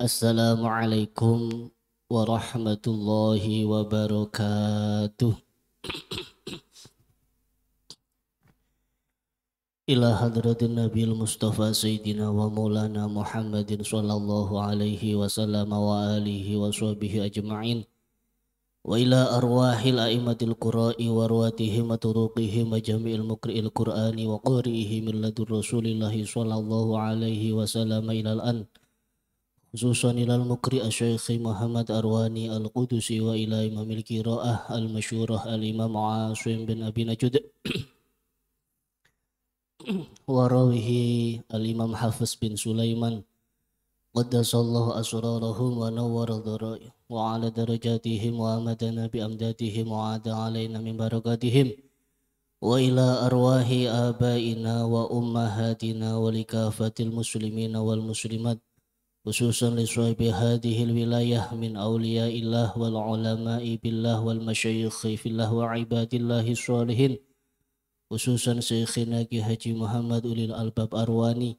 Assalamualaikum warahmatullahi wabarakatuh. Ila hadratin Nabil Mustafa Sayyidina wa Maulana Muhammadin sallallahu alaihi wasallam wa alihi wa sahbihi ajma'in. Wa ila arwahil a'immatil qura'i wa ruwatihim wa turuqihim wa jami'il mukri'il qur'ani wa qari'ihim min ladur rasulillahi sallallahu alaihi wasallam ilal an. خصوصا إلى المقرئ الشيخ محمد أرواني القدسي وإلى إمام القراءة المشهورة الإمام عاصم بن أبي نجد وراوه الإمام حافظ بن سليمان قدس الله أسرارهم ونور ذرائهم وعلى درجاتهم وأمدنا بأمدادهم وعاد علينا من بركاتهم وإلى أرواح آبائنا وأمهاتنا ولكافة المسلمين والمسلمات خصوصا لصاحب هذه الولاية من أولياء الله والعلماء بالله والمشايخ في الله وعباد الله الصالحين خصوصا شيخنا حجي محمد أولي الألباب أرواني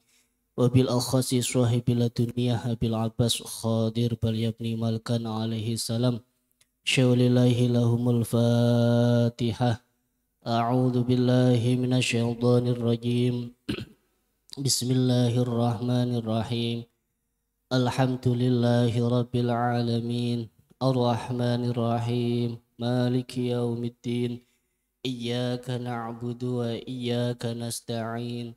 وبالأخص صاحب الدنيا أبي العباس خادر بل يبني ملكا عليه السلام شول الله لهم الفاتحة أعوذ بالله من الشيطان الرجيم بسم الله الرحمن الرحيم الحمد لله رب العالمين الرحمن الرحيم مالك يوم الدين إياك نعبد وإياك نستعين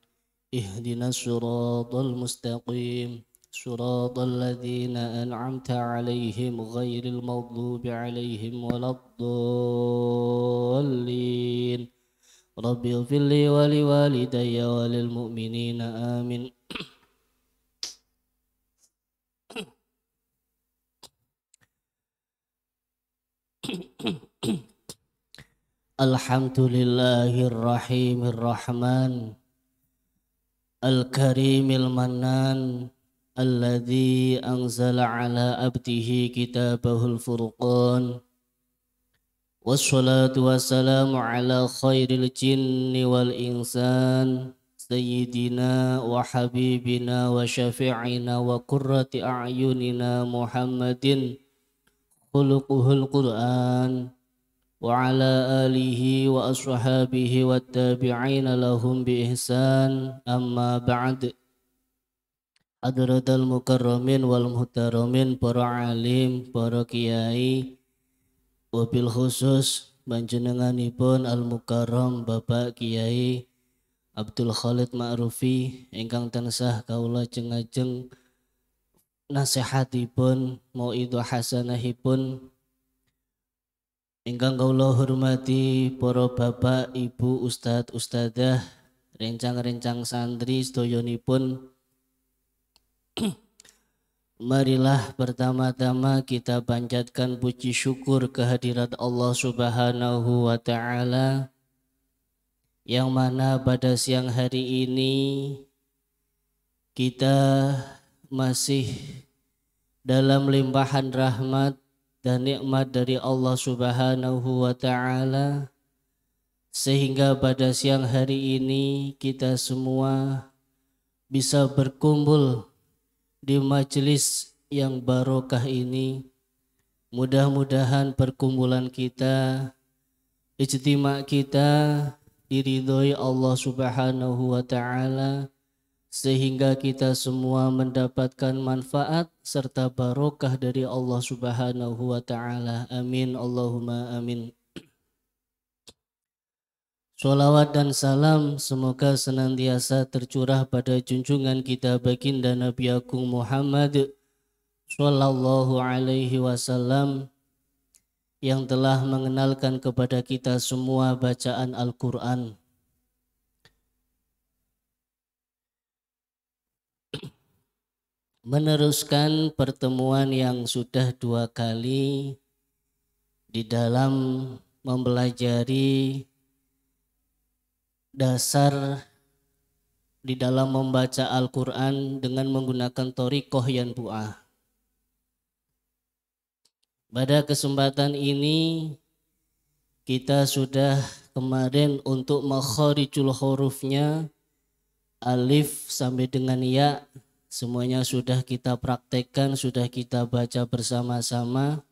اهدنا الصراط المستقيم صراط الذين أنعمت عليهم غير المغضوب عليهم ولا الضالين رب اغفر لي ولوالدي وللمؤمنين آمين الحمد لله الرحيم الرحمن الكريم المنان الذي أنزل على عبده كتابه الفرقان والصلاة والسلام على خير الجن والإنسان سيدنا وحبيبنا وشفيعنا وقرة أعيننا محمد khuluquhul Qur'an wa ala alihi wa ashabihi wa tabi'ina lahum bi ihsan amma ba'd Hadratul mukarramin wal muhtaramin para alim para kiai wabil khusus panjenenganipun al mukarram Bapak Kiai Abdul Khalid Ma'rufi ingkang tansah kaula jengajeng -jeng, nasihatipun itu hasanahipun ingkang kawula hormati para bapak ibu ustadz ustadzah rencang-rencang santri sedoyonipun Marilah pertama-tama kita panjatkan puji syukur kehadirat Allah Subhanahu wa taala yang mana pada siang hari ini kita masih dalam limpahan rahmat dan nikmat dari Allah Subhanahu wa taala sehingga pada siang hari ini kita semua bisa berkumpul di majelis yang barokah ini. Mudah-mudahan perkumpulan kita, ijtima kita diridhoi Allah Subhanahu wa taala sehingga kita semua mendapatkan manfaat serta barokah dari Allah Subhanahu wa taala. Amin Allahumma amin. Salawat dan salam semoga senantiasa tercurah pada junjungan kita baginda Nabi Agung Muhammad Sallallahu Alaihi Wasallam yang telah mengenalkan kepada kita semua bacaan Al-Quran meneruskan pertemuan yang sudah dua kali di dalam mempelajari dasar di dalam membaca Al-Quran dengan menggunakan torikoh yang buah. Pada kesempatan ini kita sudah kemarin untuk makhorijul hurufnya alif sampai dengan ya Semuanya sudah kita praktekkan, sudah kita baca bersama-sama.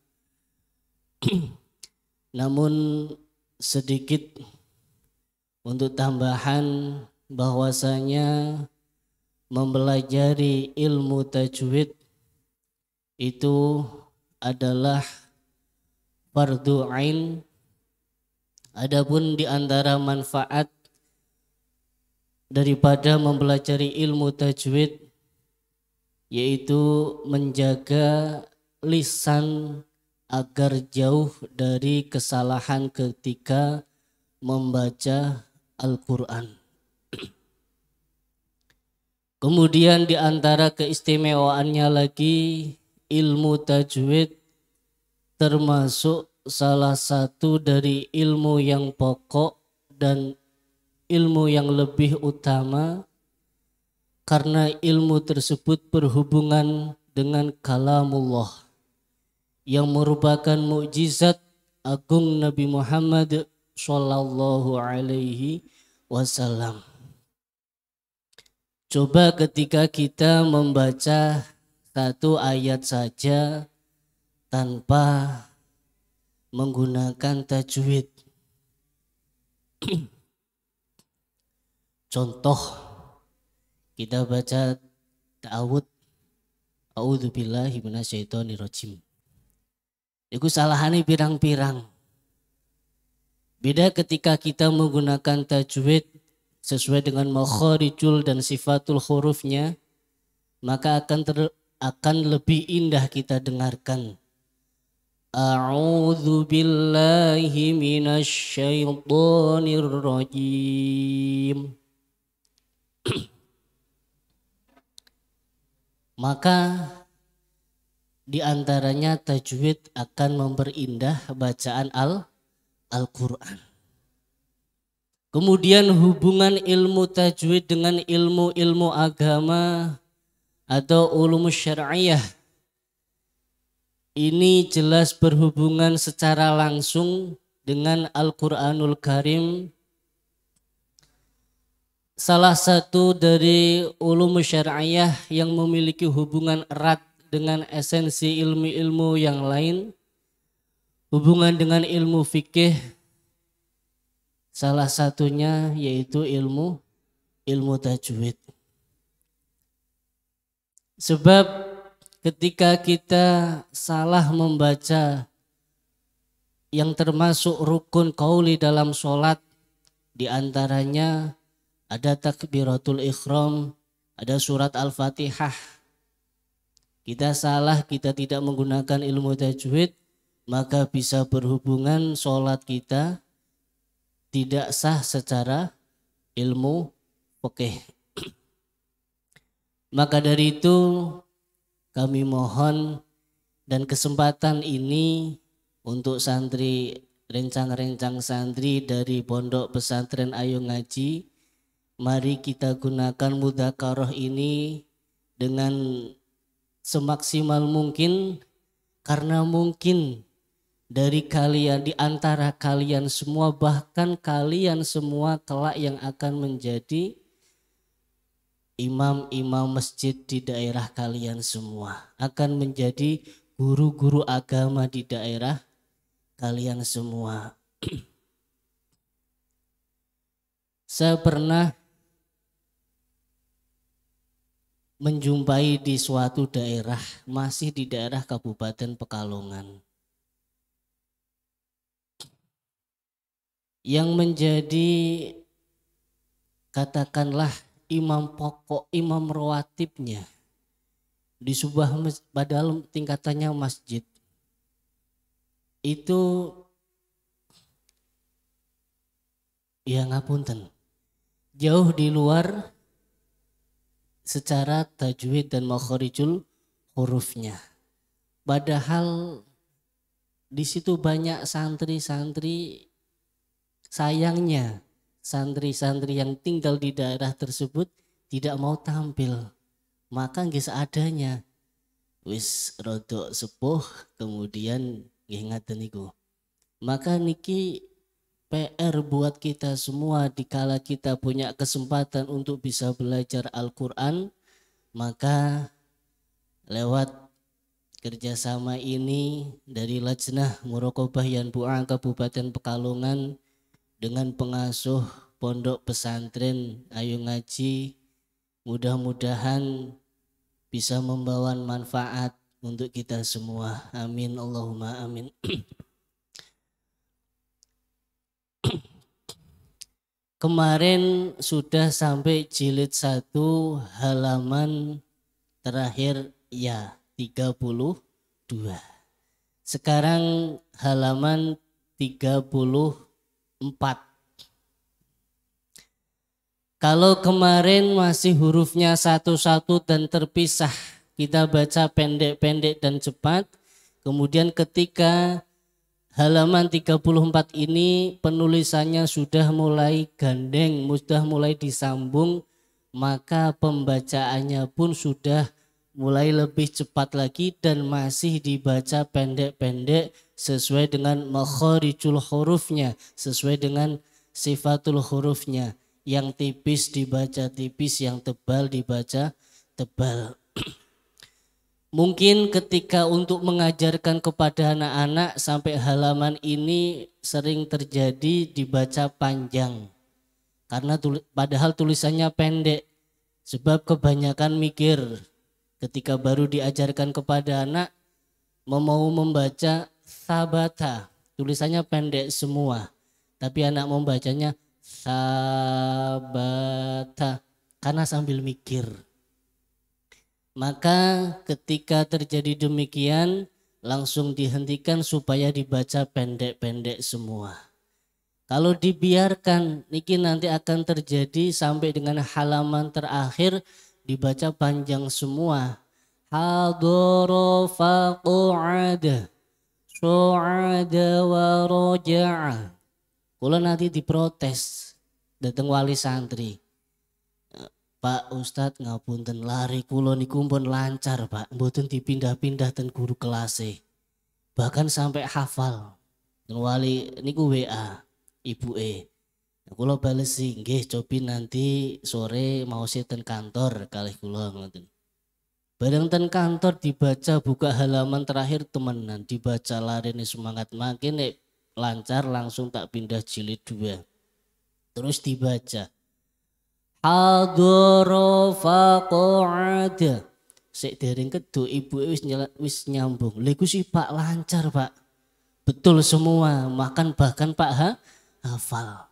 Namun sedikit untuk tambahan bahwasanya mempelajari ilmu tajwid itu adalah fardu ain adapun di antara manfaat daripada mempelajari ilmu tajwid yaitu menjaga lisan agar jauh dari kesalahan ketika membaca Al-Quran. Kemudian di antara keistimewaannya lagi ilmu tajwid termasuk salah satu dari ilmu yang pokok dan ilmu yang lebih utama karena ilmu tersebut berhubungan dengan kalamullah yang merupakan mukjizat agung Nabi Muhammad Shallallahu Alaihi Wasallam. Coba ketika kita membaca satu ayat saja tanpa menggunakan tajwid. Contoh kita baca ta'awud a'udhu billahi minasyaitonir rojim itu salahannya pirang-pirang. Beda ketika kita menggunakan tajwid sesuai dengan makharijul dan sifatul hurufnya, maka akan ter, akan lebih indah kita dengarkan. A'udzu billahi minasyaitonir rajim. maka diantaranya tajwid akan memperindah bacaan Al Al-Qur'an. Kemudian hubungan ilmu tajwid dengan ilmu-ilmu agama atau ulum syariah ini jelas berhubungan secara langsung dengan Al-Qur'anul Karim salah satu dari ulum syariah yang memiliki hubungan erat dengan esensi ilmu-ilmu yang lain, hubungan dengan ilmu fikih, salah satunya yaitu ilmu ilmu tajwid. Sebab ketika kita salah membaca yang termasuk rukun kauli dalam sholat diantaranya ada takbiratul ikhram, ada surat Al-Fatihah. Kita salah, kita tidak menggunakan ilmu tajwid, maka bisa berhubungan sholat kita tidak sah secara ilmu fikih. Maka dari itu kami mohon dan kesempatan ini untuk santri rencang-rencang santri dari Pondok Pesantren ayung Ngaji Mari kita gunakan mudakaroh ini dengan semaksimal mungkin karena mungkin dari kalian di antara kalian semua bahkan kalian semua kelak yang akan menjadi imam-imam masjid di daerah kalian semua akan menjadi guru-guru agama di daerah kalian semua saya pernah menjumpai di suatu daerah, masih di daerah Kabupaten Pekalongan. Yang menjadi katakanlah imam pokok, imam rawatibnya di sebuah padahal tingkatannya masjid itu ya ngapunten jauh di luar secara tajwid dan makhorijul hurufnya. Padahal di situ banyak santri-santri sayangnya santri-santri yang tinggal di daerah tersebut tidak mau tampil. Maka nggih seadanya wis rodok sepuh kemudian nggih ngaten niku. Maka niki PR buat kita semua dikala kita punya kesempatan untuk bisa belajar Al-Quran maka lewat kerjasama ini dari Lajnah Murokobah Yanbu'a Kabupaten Pekalongan dengan pengasuh Pondok Pesantren Ayu Ngaji mudah-mudahan bisa membawa manfaat untuk kita semua. Amin Allahumma amin. Kemarin sudah sampai jilid 1 halaman terakhir ya 32. Sekarang halaman 34. Kalau kemarin masih hurufnya satu-satu dan terpisah, kita baca pendek-pendek dan cepat. Kemudian ketika halaman 34 ini penulisannya sudah mulai gandeng, sudah mulai disambung, maka pembacaannya pun sudah mulai lebih cepat lagi dan masih dibaca pendek-pendek sesuai dengan makharijul hurufnya, sesuai dengan sifatul hurufnya. Yang tipis dibaca tipis, yang tebal dibaca tebal. Mungkin ketika untuk mengajarkan kepada anak-anak sampai halaman ini sering terjadi dibaca panjang. Karena padahal tulisannya pendek. Sebab kebanyakan mikir ketika baru diajarkan kepada anak mau membaca sabata. Tulisannya pendek semua. Tapi anak membacanya sabata karena sambil mikir. Maka ketika terjadi demikian, langsung dihentikan supaya dibaca pendek-pendek semua. Kalau dibiarkan, niki nanti akan terjadi sampai dengan halaman terakhir dibaca panjang semua. Hadoro faqu'ada su'ada wa roja'a. Kulo nanti diprotes datang wali santri. Pak Ustadz ngapunten lari kulon niku pun lancar Pak mboten dipindah-pindah ten guru kelas bahkan sampai hafal wali niku WA ibu E nah, kulon balesi singgih cobi nanti sore mau ten kantor kali kulon ngoten Badang ten kantor dibaca buka halaman terakhir temenan dibaca lari nih semangat makin nih lancar langsung tak pindah jilid dua terus dibaca Al-ghurafa qu'ada. Sik dereng ibu e wis wis nyambung. lagu sih Pak lancar, Pak. Betul semua, makan bahkan Pak ha, hafal.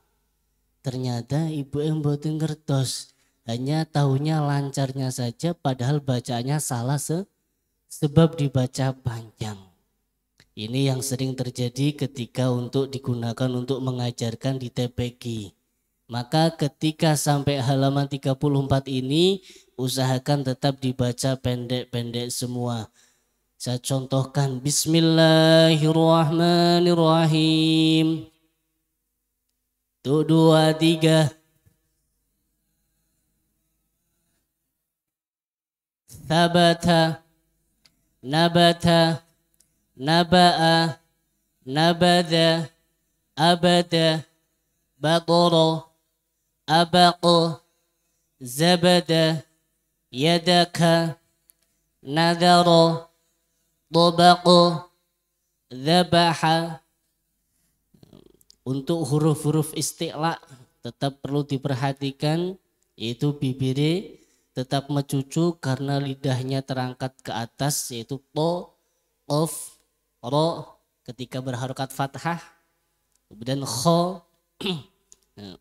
Ternyata ibu yang e mboten ngertos. Hanya tahunya lancarnya saja padahal bacanya salah se sebab dibaca panjang. Ini yang sering terjadi ketika untuk digunakan untuk mengajarkan di TPG maka ketika sampai halaman 34 ini usahakan tetap dibaca pendek-pendek semua. Saya contohkan Bismillahirrahmanirrahim. Tuh dua tiga. Thabata Nabata Naba'a Nabada Abada Batoro أبق زبد يدك نذر طبق ذبح untuk huruf-huruf istiqla tetap perlu diperhatikan yaitu bibir tetap mencucu karena lidahnya terangkat ke atas yaitu to, of, ro ketika berharokat fathah kemudian kho eh,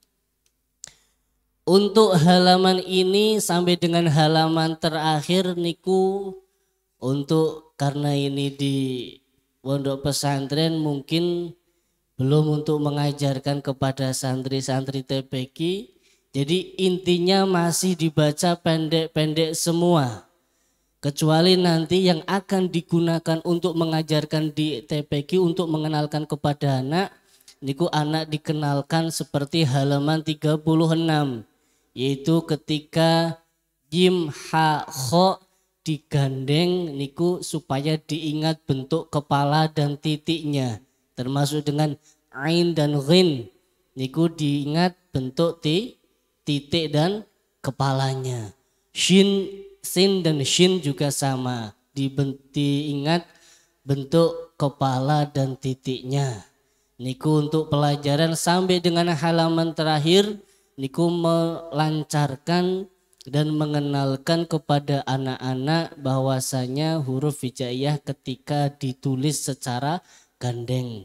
untuk halaman ini sampai dengan halaman terakhir niku untuk karena ini di pondok pesantren mungkin belum untuk mengajarkan kepada santri-santri TPQ. Jadi intinya masih dibaca pendek-pendek semua. Kecuali nanti yang akan digunakan untuk mengajarkan di TPQ untuk mengenalkan kepada anak niku anak dikenalkan seperti halaman 36 yaitu ketika jim ha kho digandeng niku supaya diingat bentuk kepala dan titiknya termasuk dengan ain dan Rin, niku diingat bentuk ti, titik dan kepalanya shin sin dan shin juga sama dibenti ingat bentuk kepala dan titiknya niku untuk pelajaran sampai dengan halaman terakhir niku melancarkan dan mengenalkan kepada anak-anak bahwasanya huruf hijaiyah ketika ditulis secara gandeng.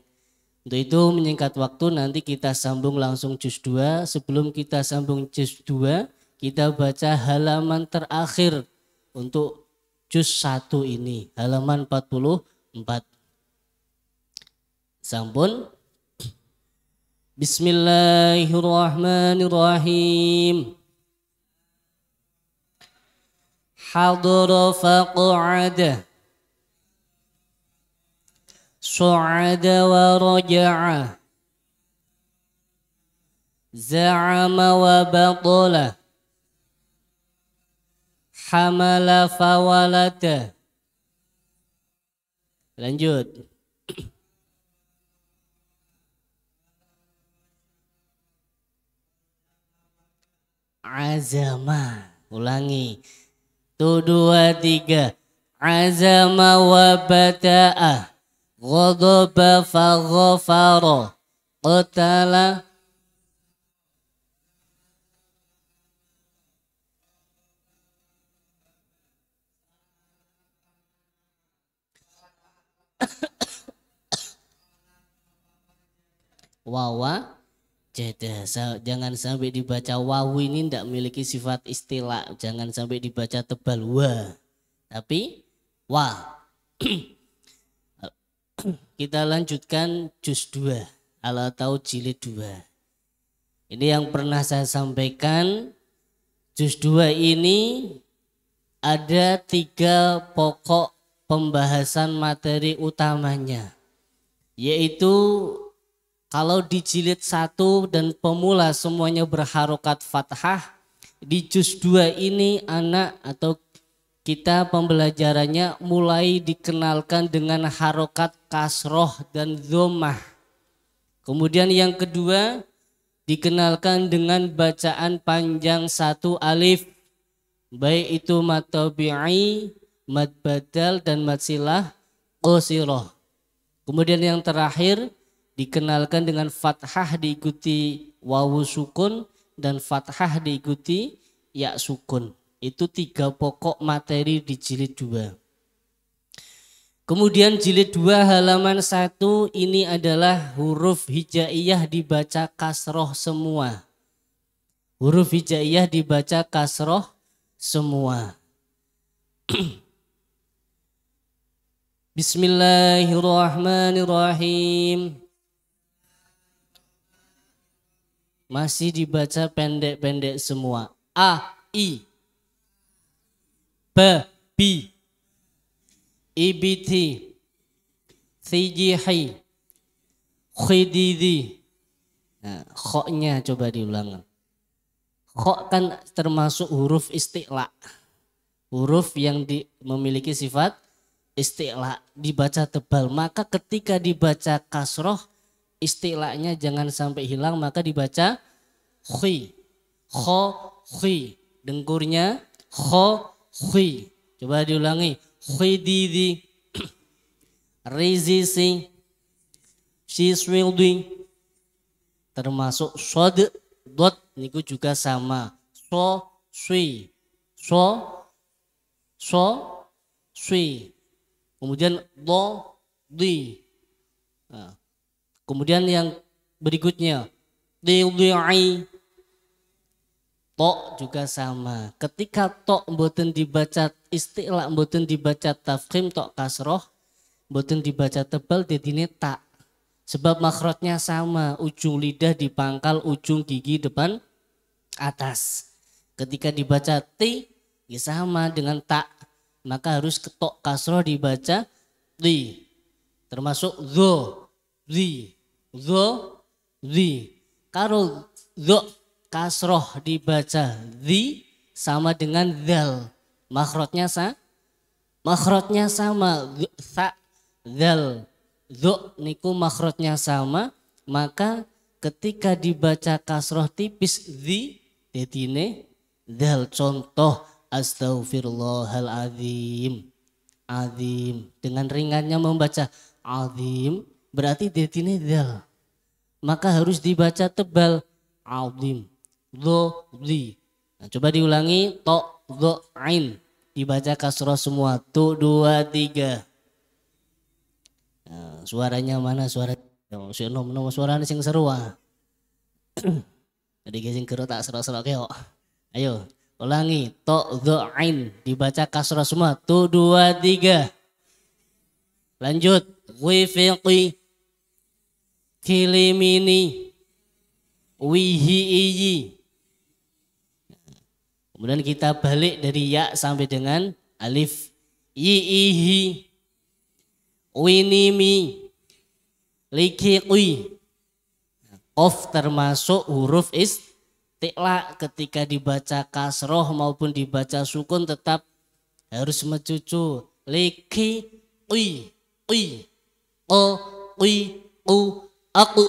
Untuk itu menyingkat waktu nanti kita sambung langsung juz 2. Sebelum kita sambung juz 2, kita baca halaman terakhir untuk juz 1 ini, halaman 44. Sampun بسم الله الرحمن الرحيم حضر فقعد صعد ورجع زعم وبطل حمل فولت lanjut azama. Ulangi. Tu dua tiga. Azama wa bata'a. Ghadaba fa ghafara. Qatala. Wawa. Jadah, jangan sampai dibaca wawu ini tidak memiliki sifat istilah. Jangan sampai dibaca tebal wa. Tapi wa. Kita lanjutkan juz 2 ala tahu jilid 2. Ini yang pernah saya sampaikan juz 2 ini ada tiga pokok pembahasan materi utamanya yaitu kalau di jilid 1 dan pemula semuanya berharokat fathah, di juz dua ini anak atau kita pembelajarannya mulai dikenalkan dengan harokat kasroh dan zomah. Kemudian yang kedua dikenalkan dengan bacaan panjang satu alif. Baik itu matobi'i, mad badal, dan mad silah, Kemudian yang terakhir dikenalkan dengan fathah diikuti wawu sukun dan fathah diikuti ya sukun. Itu tiga pokok materi di jilid dua. Kemudian jilid dua halaman satu ini adalah huruf hijaiyah dibaca kasroh semua. Huruf hijaiyah dibaca kasroh semua. Bismillahirrahmanirrahim. masih dibaca pendek-pendek semua. A, I, B, B, i b t c j H, h D, d Nah, nya coba diulang. kok kan termasuk huruf istilah. Huruf yang memiliki sifat istilah dibaca tebal. Maka ketika dibaca kasroh istilahnya jangan sampai hilang maka dibaca khui kho khui dengkurnya kho khui coba diulangi khui si rizisi siswildi termasuk sod dot niku juga sama so sui so so sui kemudian do di nah, Kemudian yang berikutnya diudhi'i tok juga sama. Ketika tok mboten dibaca istilah mboten dibaca tafrim tok kasroh mboten dibaca tebal jadi tak. Sebab makrotnya sama, ujung lidah di pangkal ujung gigi depan atas. Ketika dibaca ti ya sama dengan tak, maka harus ketok kasroh dibaca di termasuk zo, di Zo, zi. Kalau zo kasroh dibaca zi sama dengan zal. makrotnya sa? makrotnya sama. Sa, zal. Zo niku makrotnya sama. Maka ketika dibaca kasroh tipis zi, detine zal contoh Astaghfirullahaladzim. Azim. Dengan ringannya membaca azim berarti detine Dal maka harus dibaca tebal azim do li nah, coba diulangi to do ain dibaca kasroh semua tu dua tiga nah, suaranya mana suara oh, nom nom suaranya sing seru ah jadi gasing kerut tak seru seru keok ayo ulangi to do ain dibaca kasroh semua tu dua tiga lanjut wifiqi kilimini wihi iyi kemudian kita balik dari ya sampai dengan alif yiihi winimi likikui Of termasuk huruf is istiqla ketika dibaca kasroh maupun dibaca sukun tetap harus mencucu liki ui ui o ui u aku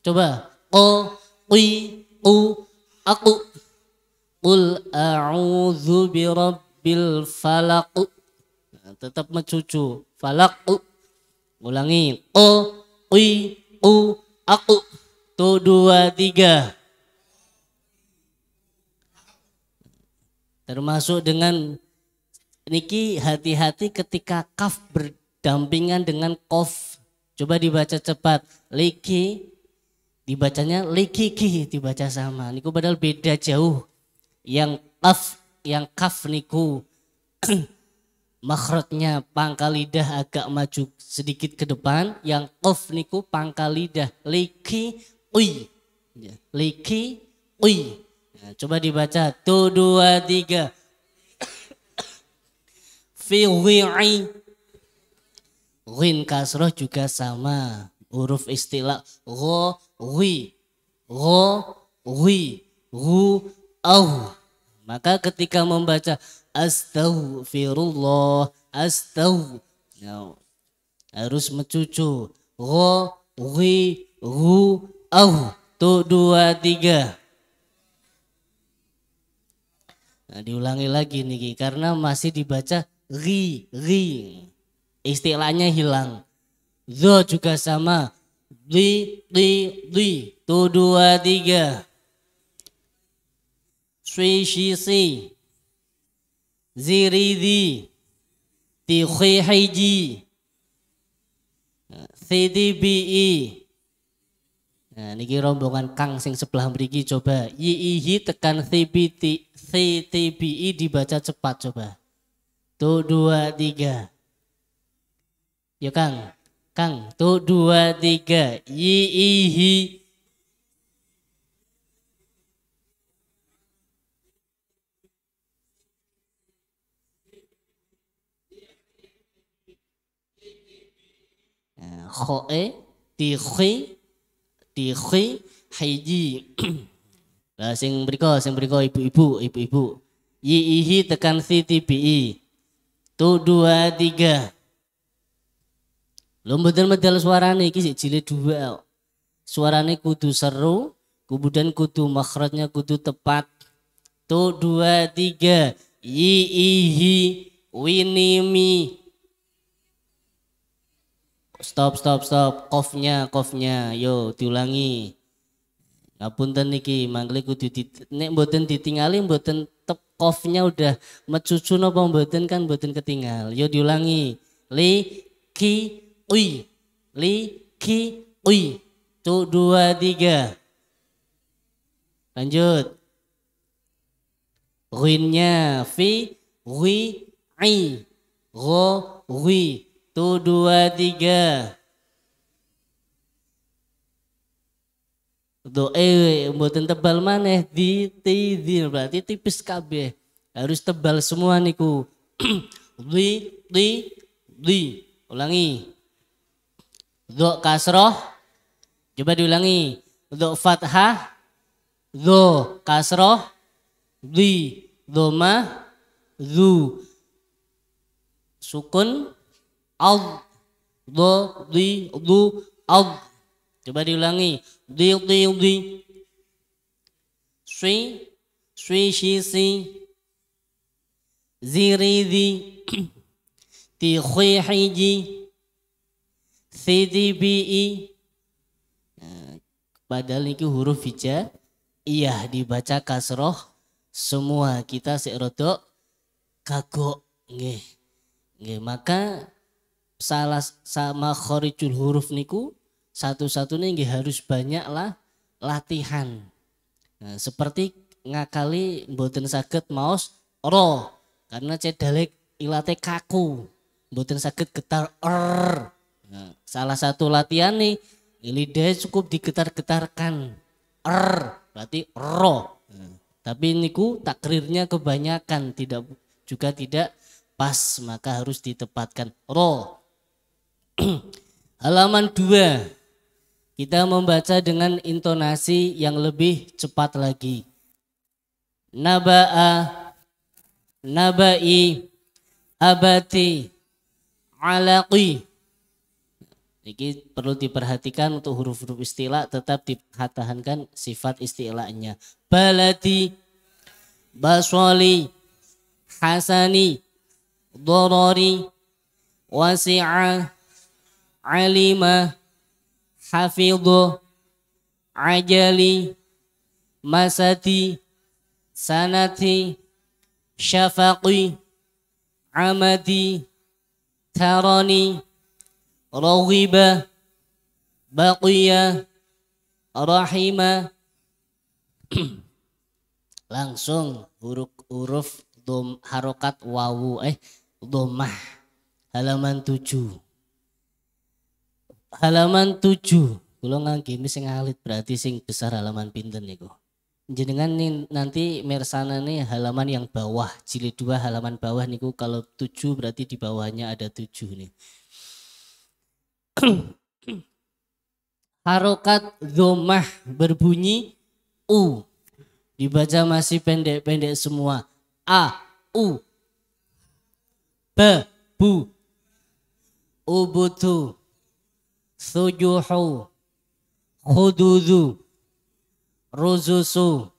coba ko qi ku aku kul a'udzu birabbil falaq nah, tetap mencucu falaq ulangi ko qi ku aku tu dua tiga termasuk dengan niki hati-hati ketika kaf berdampingan dengan kof Coba dibaca cepat. Liki dibacanya likiki dibaca sama. Niku padahal beda jauh. Yang kaf yang kaf niku makrotnya pangkal lidah agak maju sedikit ke depan yang kaf niku pangkal lidah liki ui ya, liki ui nah, ya, coba dibaca tu dua tiga fi Win kasroh juga sama. Huruf istilah go wi go wi hu au. Maka ketika membaca astaghfirullah, astaghfirullah ya, no. harus mencucu. go wi hu au. Tuh dua, tiga. Nah, diulangi lagi nih karena masih dibaca ri ri istilahnya hilang. Zo juga sama. Li, li, li. Tu, dua, tiga. Sui, si, si. Ziri, di. Ti, khui, hai, ji. Sidi, bi, i. Nah, ini rombongan Kang sing sebelah beriki coba i hi, tekan bi, i dibaca cepat coba. tu dua tiga. Yuk Kang. Kang, tuh dua tiga. Yiihi. Eh, eh, Khoe, tihui, tihui, haiji. Nah, sing beriko, sing beriko ibu-ibu, ibu-ibu. Yiihi tekan si tibi. Tuh dua tiga. Lo mboten medal suarane iki sik jile dua. Suarane kudu seru, kemudian kudu makhrajnya kudu tepat. Tu dua tiga. Yi ihi winimi. Stop stop stop. Kofnya kofnya. Yo diulangi. Ngapunten niki mangkli kudu di nek mboten ditingali mboten tep kofnya udah mecucu napa mboten kan mboten ketinggal. Yo diulangi. Li ki Ui. Li. Ki. Ui. Tu dua tiga. Lanjut. ruinnya fi. Wi. ai Ro. Wi. Tu dua tiga. do ewe buatin tebal mana di tidin berarti tipis kabe harus tebal semua niku di di di ulangi do kasroh. Coba diulangi. do fathah. do kasroh. do mah Dhu. Sukun. Al. do di Dhu. Al. Coba diulangi. di di di Sui. Sui. Shi. Si. Ziri. Di. Ti. Khui. Hiji. CDBI e. nah, padahal ini huruf hija iya dibaca kasroh semua kita serodo kagok nge. Nge. maka salah sama khorijul huruf niku satu-satunya nggih harus banyaklah latihan nah, seperti ngakali boten saged maos ro karena cedalek ilate kaku Boten saged getar er Nah, salah satu latihan nih lidah cukup digetar-getarkan. Er berarti ro. Nah, tapi niku takrirnya kebanyakan tidak juga tidak pas maka harus ditepatkan ro. Halaman dua kita membaca dengan intonasi yang lebih cepat lagi. Naba'a, naba'i, abati, alaqi, jadi perlu diperhatikan untuk huruf-huruf istilah tetap dipertahankan sifat istilahnya. Baladi, Baswali, Hasani, Dorori, Wasi'ah, Alimah, Hafidhu, Ajali, Masati, Sanati, Syafaqi, Amadi, Tarani, رغب بقي رحم langsung huruf huruf dom harokat wawu eh domah halaman tujuh. halaman tujuh. Kalau nggak nganggimi sing alit berarti sing besar halaman pinten niku jenengan nih, nanti mersana nih halaman yang bawah jilid dua halaman bawah niku kalau tujuh berarti di bawahnya ada tujuh nih harokat domah berbunyi u dibaca masih pendek-pendek semua a u b bu ubutu sujuhu khududu ruzusu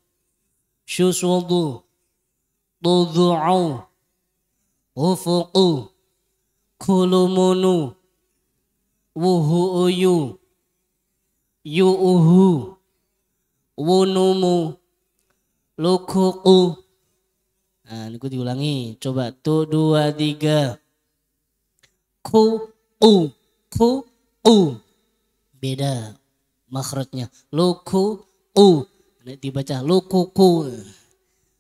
syusudu tudu'u ufuku, kulumunu wuhu uyu uhu wunumu lukuku nah ini diulangi coba tu dua tiga ku u ku u beda makhrajnya luku u ini dibaca lukuku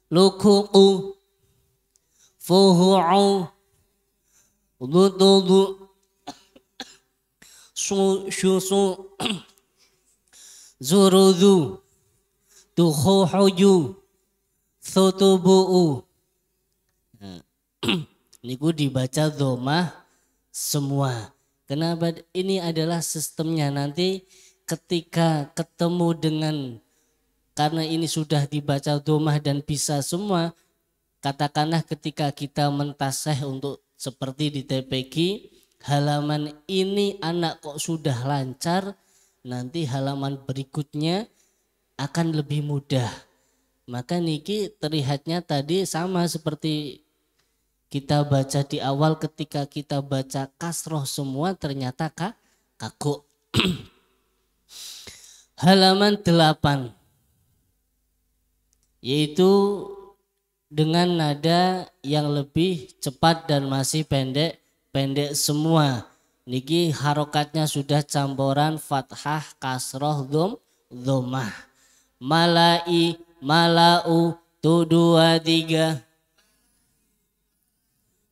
lukuku fuhu'u lutudu syusu zurudu tuhuhuju thutubu'u ini ku dibaca domah semua kenapa ini adalah sistemnya nanti ketika ketemu dengan karena ini sudah dibaca domah dan bisa semua katakanlah ketika kita mentaseh untuk seperti di TPG halaman ini anak kok sudah lancar, nanti halaman berikutnya akan lebih mudah. Maka niki terlihatnya tadi sama seperti kita baca di awal ketika kita baca kasroh semua ternyata kak kagok. halaman delapan yaitu dengan nada yang lebih cepat dan masih pendek pendek semua. Niki harokatnya sudah campuran fathah, kasroh, dom, domah. Malai, malau, tu dua tiga.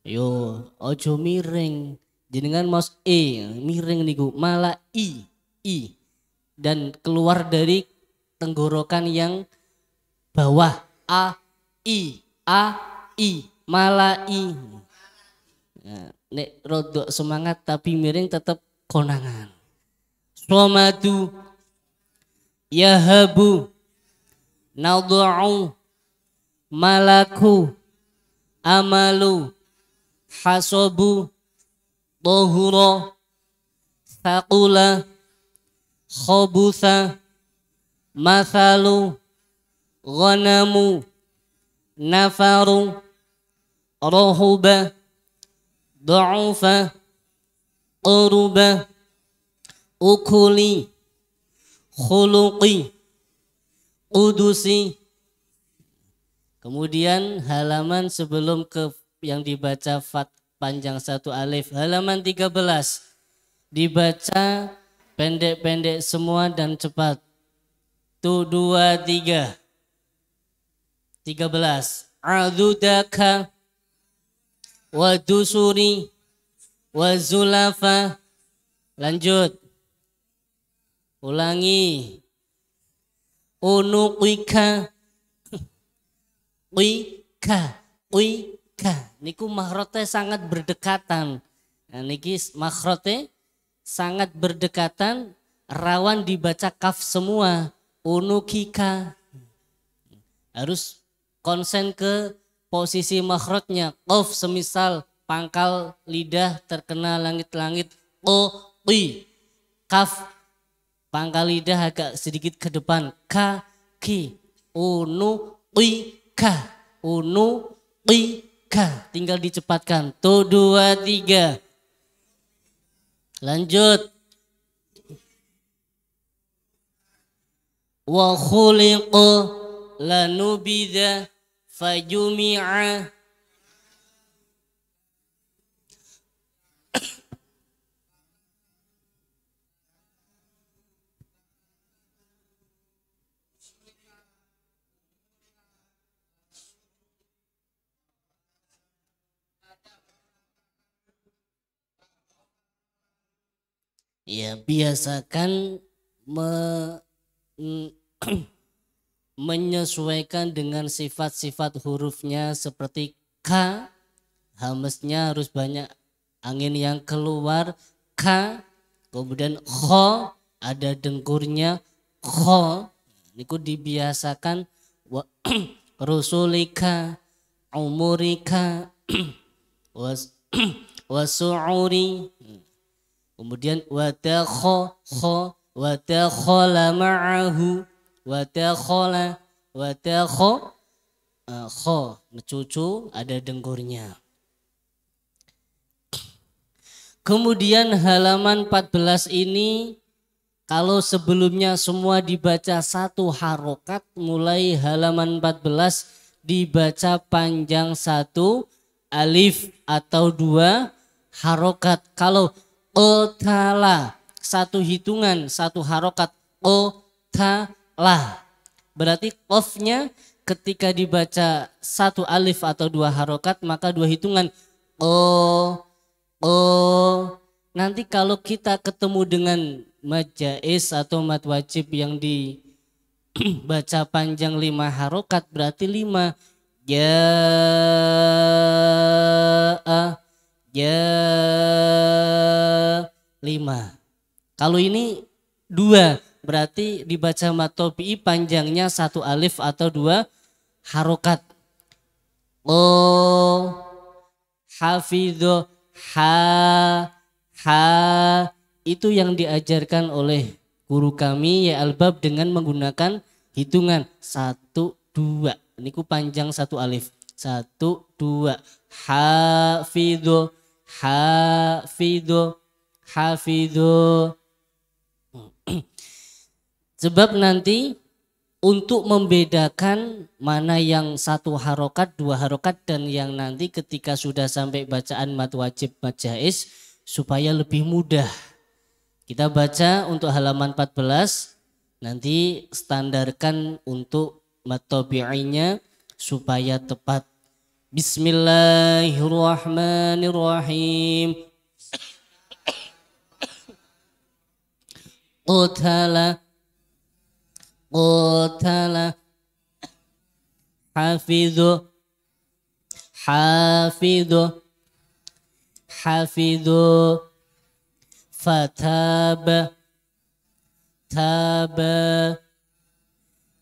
Yo, ojo miring. Jenengan mos e, miring niku. Malai, i. Dan keluar dari tenggorokan yang bawah. A, i, a, i. Malai. Ya nek rodok semangat tapi miring tetap konangan somadu yahabu nadu'u malaku amalu hasabu tohuro faqula khobutha masalu ghanamu nafaru rohubah ضعفه قربه أكلي خلقي قدسي kemudian halaman sebelum ke yang dibaca fat panjang satu alif halaman 13 dibaca pendek-pendek semua dan cepat tu dua tiga tiga belas wa dusuri wa zulafa lanjut ulangi unuqika uika uika niku mahrote sangat berdekatan nah, niki mahrote sangat berdekatan rawan dibaca kaf semua unukika harus konsen ke posisi makhrajnya qaf semisal pangkal lidah terkena langit-langit qi kaf pangkal lidah agak sedikit ke depan ka ki unu qi ka unu qi ka tinggal dicepatkan tu dua tiga lanjut wa khuliqa lanubida fajumi'a ya biasakan me menyesuaikan dengan sifat-sifat hurufnya seperti K hamesnya harus banyak angin yang keluar K kemudian H ada dengkurnya H ini ku dibiasakan rusulika umurika was wasuuri kemudian wadakho kho watakhola ma'ahu Watakhola watakho eh, kho cucu ada dengkurnya. Kemudian halaman 14 ini kalau sebelumnya semua dibaca satu harokat mulai halaman 14 dibaca panjang satu alif atau dua harokat. Kalau otala satu hitungan satu harokat otala lah. Berarti kofnya ketika dibaca satu alif atau dua harokat maka dua hitungan oh oh nanti kalau kita ketemu dengan majais atau mat wajib yang dibaca panjang lima harokat berarti lima ya ya lima kalau ini dua berarti dibaca matopi panjangnya satu alif atau dua harokat. o hafidho ha ha itu yang diajarkan oleh guru kami ya albab dengan menggunakan hitungan satu dua ini ku panjang satu alif satu dua hafidho hafidho hafidho Sebab nanti untuk membedakan mana yang satu harokat, dua harokat dan yang nanti ketika sudah sampai bacaan mat wajib mat jais supaya lebih mudah. Kita baca untuk halaman 14 nanti standarkan untuk mat supaya tepat. Bismillahirrahmanirrahim. Qutala قتل حفظ حافظ حفظ فتاب تاب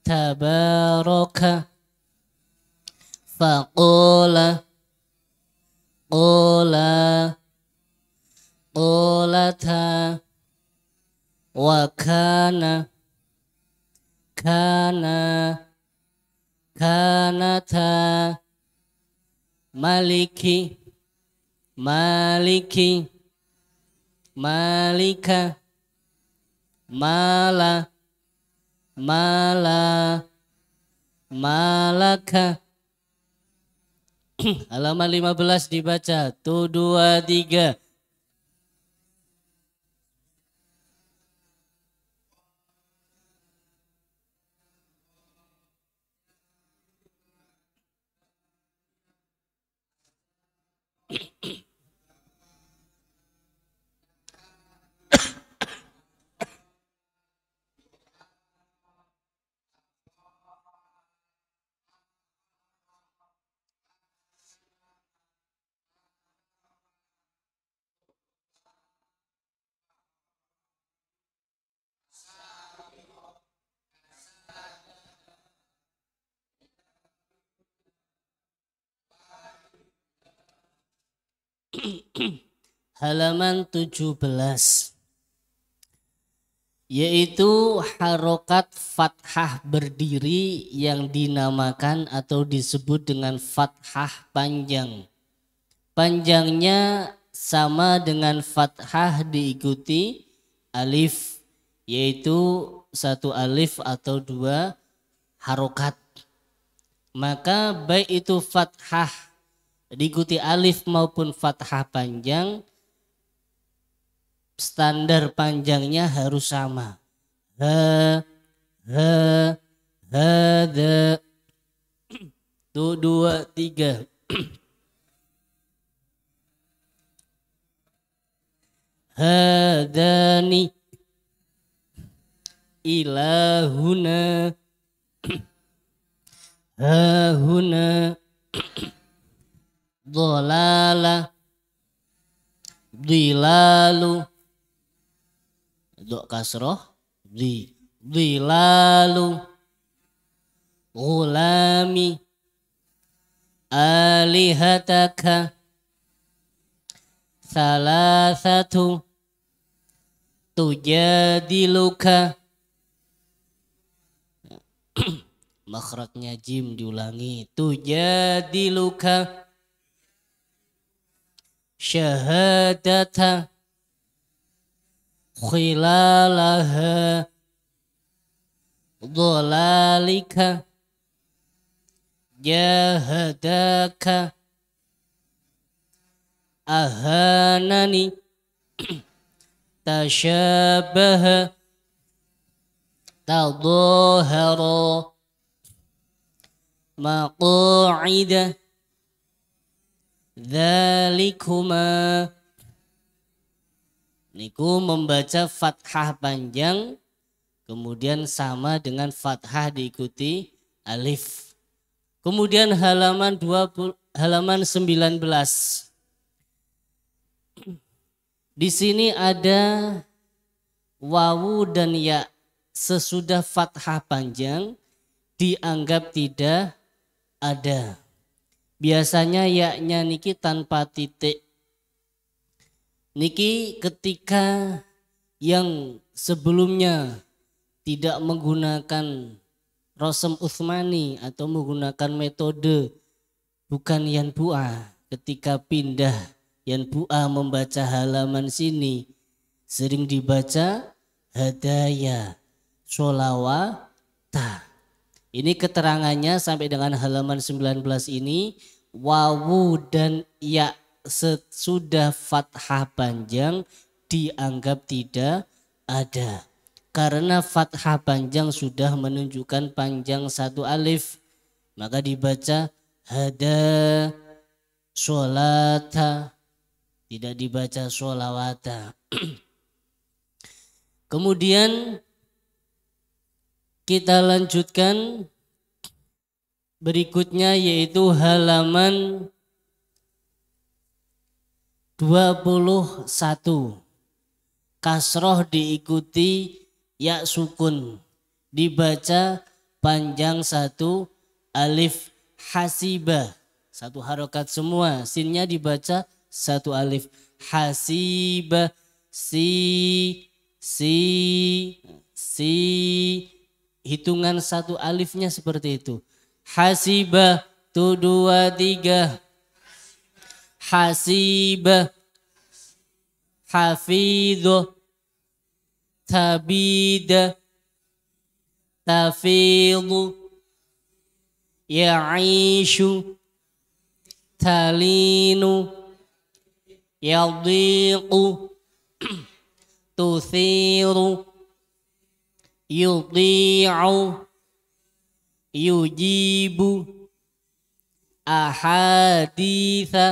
تبارك فقول قول قولتا وكان kana kanata maliki maliki malika mala mala malaka halaman 15 dibaca tu dua tiga halaman 17 yaitu harokat fathah berdiri yang dinamakan atau disebut dengan fathah panjang. Panjangnya sama dengan fathah diikuti alif yaitu satu alif atau dua harokat. Maka baik itu fathah diikuti alif maupun fathah panjang standar panjangnya harus sama. Ha, ha, ha, the. Tu dua, tiga. ni ilahuna huna. dolala dilalu dok kasroh di dilalu ulami alihataka salah satu tujadiluka makhraknya jim diulangi tujadiluka شهادة خلالها ضلالك جاهداك أهانني تشابه تظاهر مقاعده Dhalikuma Niku membaca fathah panjang kemudian sama dengan fathah diikuti alif. Kemudian halaman 20 halaman 19. Di sini ada wawu dan ya sesudah fathah panjang dianggap tidak ada biasanya yaknya niki tanpa titik niki ketika yang sebelumnya tidak menggunakan rosem Uthmani atau menggunakan metode bukan yan bua ketika pindah yan bua membaca halaman sini sering dibaca hadaya solawata ini keterangannya sampai dengan halaman 19 ini wawu dan ya sudah fathah panjang dianggap tidak ada. Karena fathah panjang sudah menunjukkan panjang satu alif. Maka dibaca hada sholata. Tidak dibaca sholawata. Kemudian kita lanjutkan berikutnya yaitu halaman 21 kasroh diikuti ya sukun dibaca panjang satu alif hasibah satu harokat semua sinnya dibaca satu alif hasibah si si si hitungan satu alifnya seperti itu. Hasibah, tu dua tiga. Hasibah, hafidhu, tabida, tafidhu, ya'ishu, talinu, Tuthiru. tuthiru, yuti'u yujibu ahaditha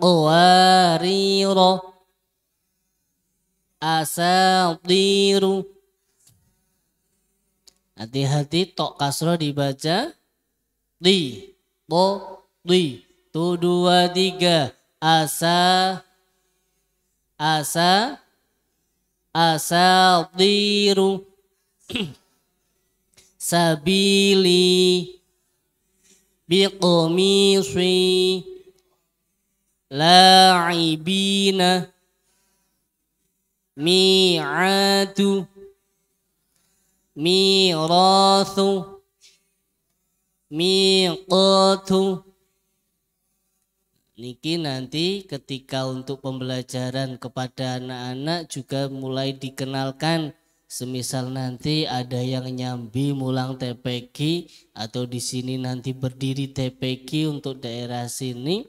qawarira asadiru hati-hati tok kasro dibaca di to di tu dua tiga asa asa asadiru sabili biqmisi la'ibina mi'atu mirasu miqatu Niki nanti ketika untuk pembelajaran kepada anak-anak juga mulai dikenalkan semisal nanti ada yang nyambi mulang TPG atau di sini nanti berdiri TPG untuk daerah sini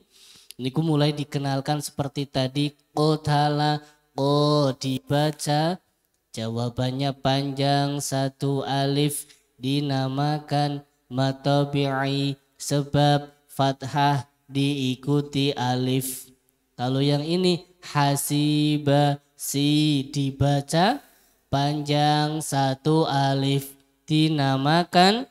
niku mulai dikenalkan seperti tadi kotala ko dibaca jawabannya panjang satu alif dinamakan matobi'i sebab fathah diikuti alif. Kalau yang ini hasiba si dibaca panjang satu alif dinamakan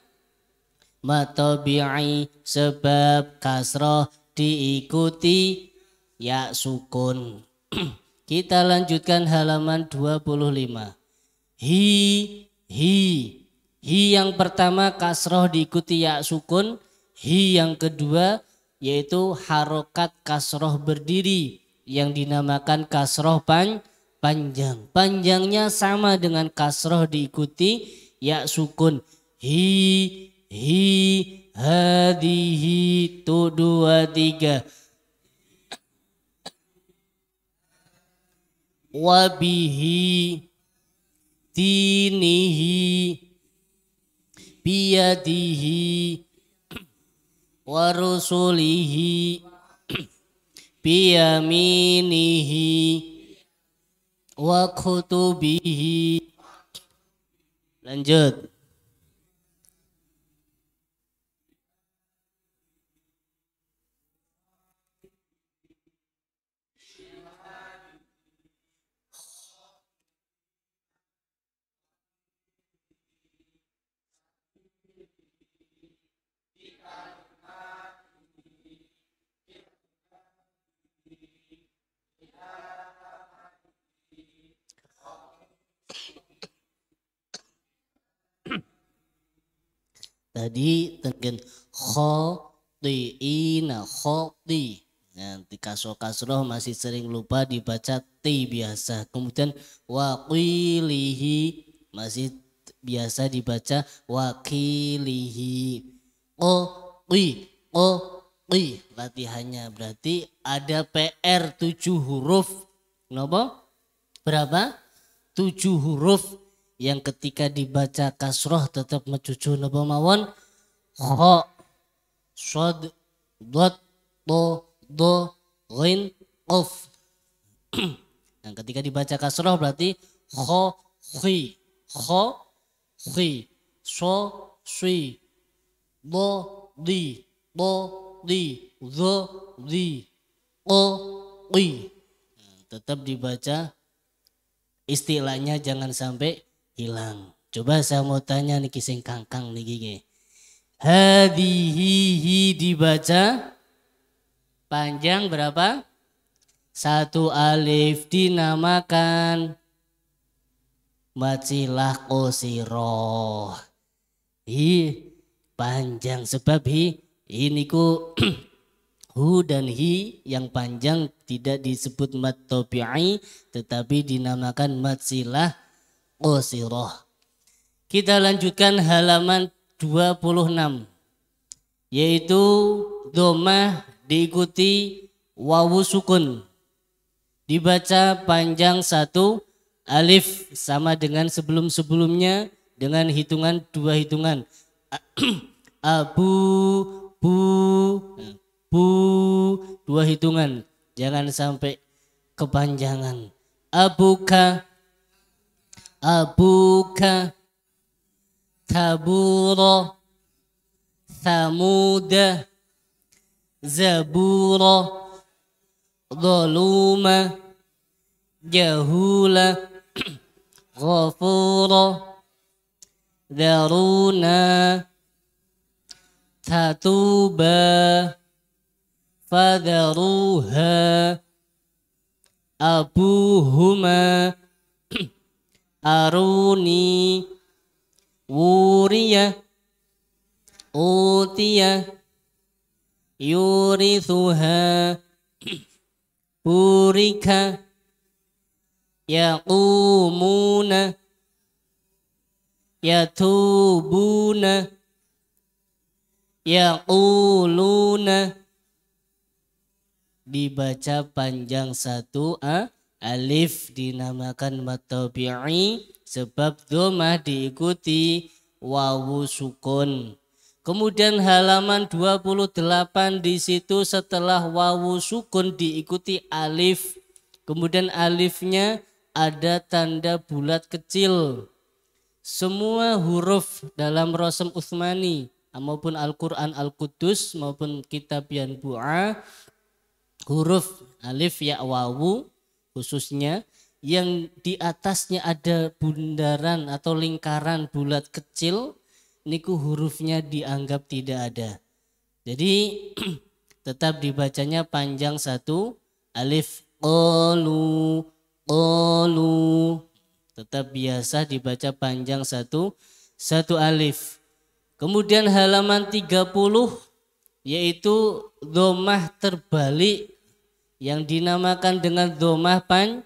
matobi'i sebab kasroh diikuti ya sukun. Kita lanjutkan halaman 25. Hi, hi. Hi yang pertama kasroh diikuti ya sukun. Hi yang kedua yaitu harokat kasroh berdiri yang dinamakan kasroh pan, panjang. Panjangnya sama dengan kasroh diikuti ya sukun. Hi, hi, hadihi, tu dua tiga. Wabihi, tinihi, biadihi, wa rusulihi biyaminihi wa kutubihi lanjut Tadi tengen khadi'ina khadi. Nah, nanti kasroh kasroh masih sering lupa dibaca t biasa. Kemudian wakilihi masih biasa dibaca wakilihi. o Oi i latihannya berarti ada PR tujuh huruf. Kenapa? Berapa? tujuh huruf yang ketika dibaca kasroh tetap mencucu napa mawon kho shod dot do do ghin of yang ketika dibaca kasroh berarti kho khi kho khi so sui do di do di do di o i tetap dibaca istilahnya jangan sampai hilang. Coba saya mau tanya nih kiseng kangkang nih gigi. hadihihi dibaca panjang berapa? Satu alif dinamakan matsilah kosiro. Hi panjang sebab hi ini ku hu dan hi yang panjang tidak disebut mat tetapi dinamakan matsilah qasirah. Kita lanjutkan halaman 26 yaitu domah diikuti wawu sukun dibaca panjang satu alif sama dengan sebelum-sebelumnya dengan hitungan dua hitungan abu bu bu dua hitungan jangan sampai kepanjangan abuka أبوك تبور ثمود زبور ظلوم جهول غفور ذرونا تتوبا فذروها أبوهما aruni wuriya utiya yurithuha burika yaqumuna yatubuna yaquluna dibaca panjang satu a ah. Alif dinamakan matabi'i sebab domah diikuti wawu sukun. Kemudian halaman 28 di situ setelah wawu sukun diikuti alif. Kemudian alifnya ada tanda bulat kecil. Semua huruf dalam Rosem Uthmani maupun Al-Quran Al-Qudus maupun Kitab Yanbu'a huruf alif ya wawu khususnya yang di atasnya ada bundaran atau lingkaran bulat kecil niku hurufnya dianggap tidak ada. Jadi tetap dibacanya panjang satu alif qalu qalu tetap biasa dibaca panjang satu satu alif. Kemudian halaman 30 yaitu domah terbalik yang dinamakan dengan domah pan,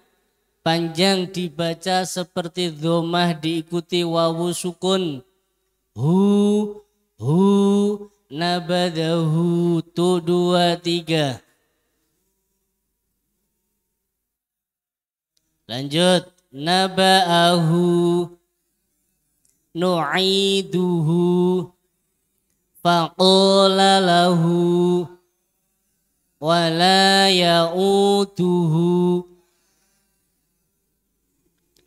panjang dibaca seperti domah diikuti wawu sukun hu hu nabadahu tu dua tiga lanjut nabahu nu'iduhu faqala lahu wala ya'uduhu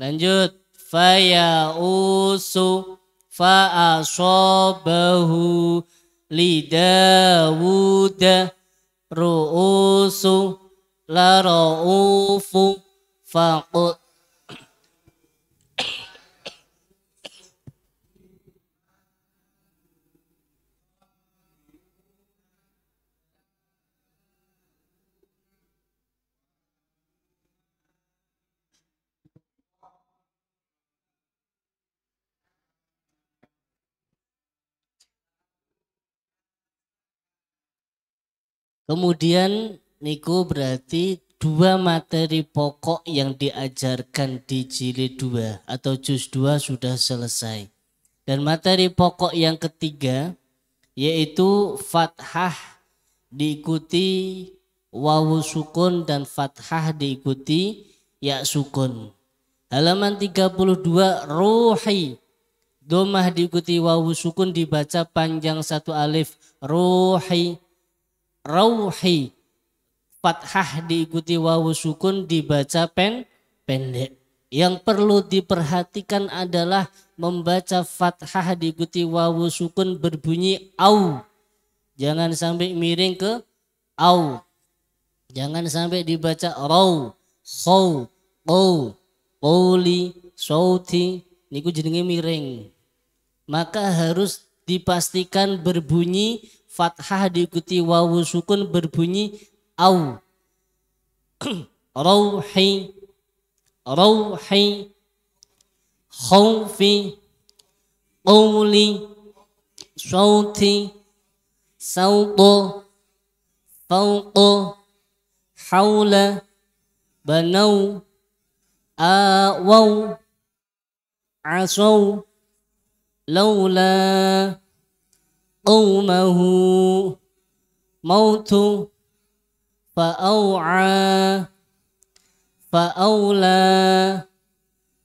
lanjut faya'usu fa'asobahu lidawuda ru'usu la raufu faqut Kemudian Niko berarti dua materi pokok yang diajarkan di jilid 2 atau juz 2 sudah selesai. Dan materi pokok yang ketiga yaitu fathah diikuti wawu sukun dan fathah diikuti ya sukun. Halaman 32 ruhi domah diikuti wawu sukun dibaca panjang satu alif ruhi rauhi fathah diikuti wawu sukun dibaca pen pendek yang perlu diperhatikan adalah membaca fathah diikuti wawu sukun berbunyi au jangan sampai miring ke au jangan sampai dibaca rau khau qau qauli sauti niku jenenge miring maka harus dipastikan berbunyi fathah diikuti wawu sukun berbunyi au rauhi rauhi khawfi qawli sauti sautu fauqu hawla banau awaw asaw laula قومه موت فأوعى فأولى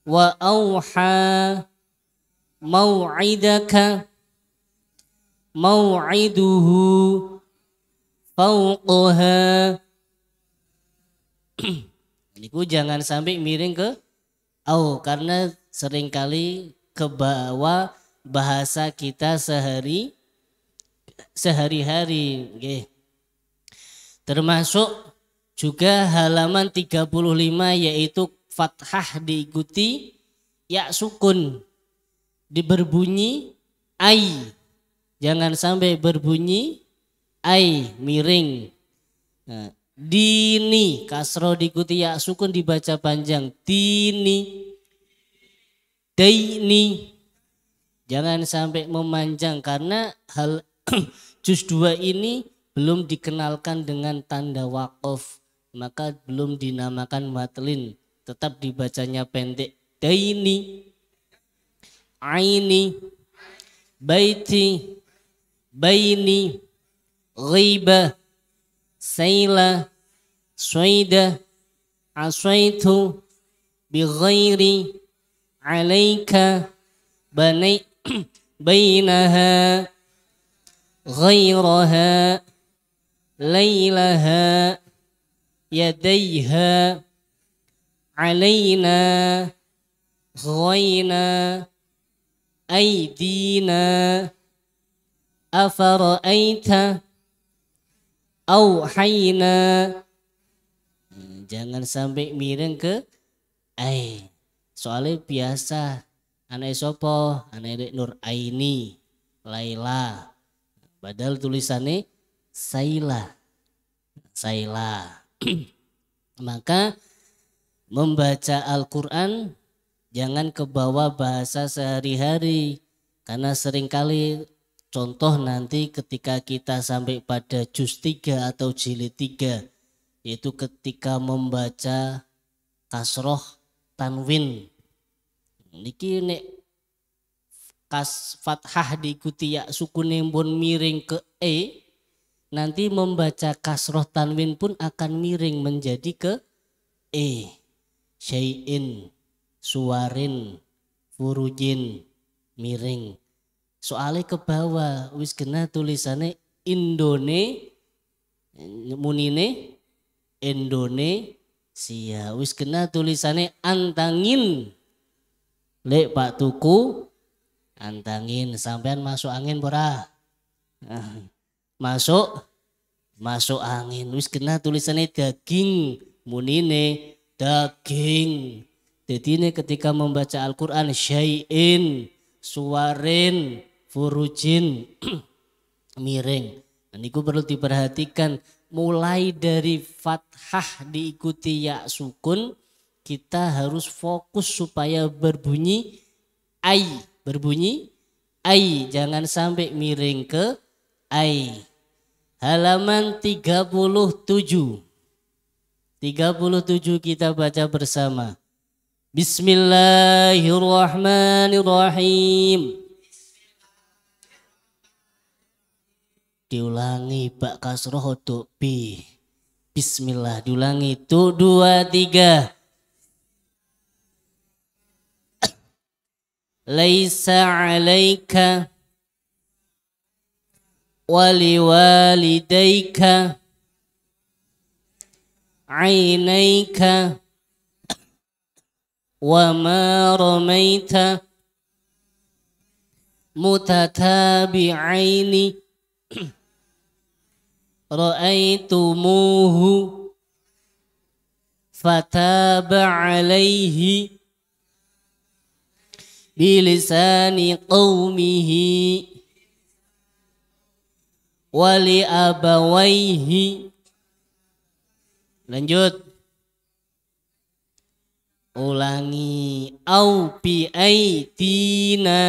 وأوحى موعدك موعده fauqaha ku jangan sampai miring ke au karena seringkali kebawa bahasa kita sehari sehari-hari. Okay. Termasuk juga halaman 35 yaitu fathah diikuti ya sukun diberbunyi ai. Jangan sampai berbunyi ai miring. Nah, dini kasro diikuti ya sukun dibaca panjang dini daini jangan sampai memanjang karena hal juz 2 ini belum dikenalkan dengan tanda wakuf maka belum dinamakan matlin tetap dibacanya pendek daini aini baiti baini riba saila suida aswaitu bighairi alaika bani bainaha غيرها ليلها يديها علينا غوينا أيدينا أفرأيت أوحينا jangan sampai miring ke ai soalnya biasa anak sopo anak Nur Aini Laila Padahal tulisannya Saila. Saila. Maka membaca Al-Quran jangan kebawa bahasa sehari-hari. Karena seringkali contoh nanti ketika kita sampai pada juz 3 atau jilid 3 yaitu ketika membaca kasroh tanwin niki nek kas fathah diikuti ya suku nembon miring ke e nanti membaca kasroh tanwin pun akan miring menjadi ke e syai'in suwarin furujin miring soalnya ke bawah wis kena tulisannya indone munine sia wis kena tulisannya antangin lek pak tuku antangin sampean masuk angin pora masuk masuk angin wis kena tulisannya daging munine daging jadi ini ketika membaca Al-Quran syai'in suwarin furujin miring dan itu perlu diperhatikan mulai dari fathah diikuti ya sukun kita harus fokus supaya berbunyi ai berbunyi ai jangan sampai miring ke ai halaman 37 37 kita baca bersama Bismillahirrahmanirrahim diulangi Pak Kasroh B Bismillah diulangi itu dua tiga ليس عليك ولوالديك عينيك وما رميت متتابعين رأيتموه فتاب عليه بلسان قومه ولأبويه lanjut ulangi au bi aidina